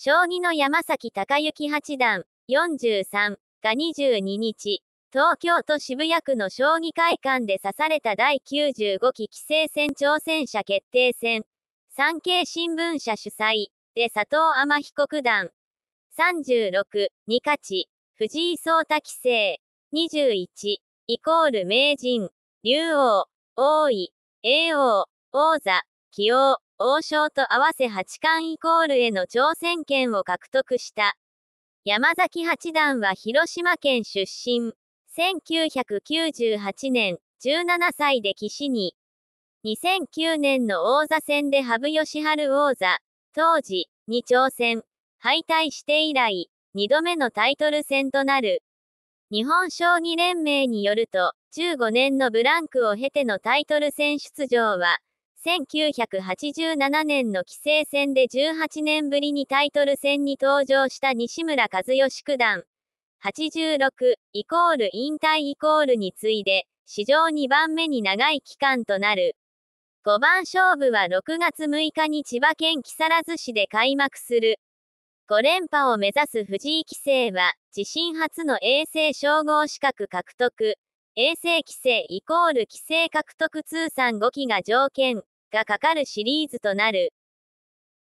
将棋の山崎隆之八段43が22日、東京都渋谷区の将棋会館で刺された第95期棋聖戦挑戦者決定戦、産経新聞社主催で佐藤天彦九段36に勝ち、藤井聡太棋聖21イコール名人、竜王、王位、叡王、王座、起用、王将と合わせ八冠イコールへの挑戦権を獲得した。山崎八段は広島県出身。1998年、17歳で棋士に。2009年の王座戦で羽生善治王座、当時、に挑戦。敗退して以来、二度目のタイトル戦となる。日本将棋連盟によると、15年のブランクを経てのタイトル戦出場は、1987年の棋聖戦で18年ぶりにタイトル戦に登場した西村和義九段。86イコール引退イコールに次いで、史上2番目に長い期間となる。5番勝負は6月6日に千葉県木更津市で開幕する。5連覇を目指す藤井棋聖は、自身初の衛星称号資格獲得。衛星規制イコール規制獲得通算5期が条件。がかかるシリーズとなる。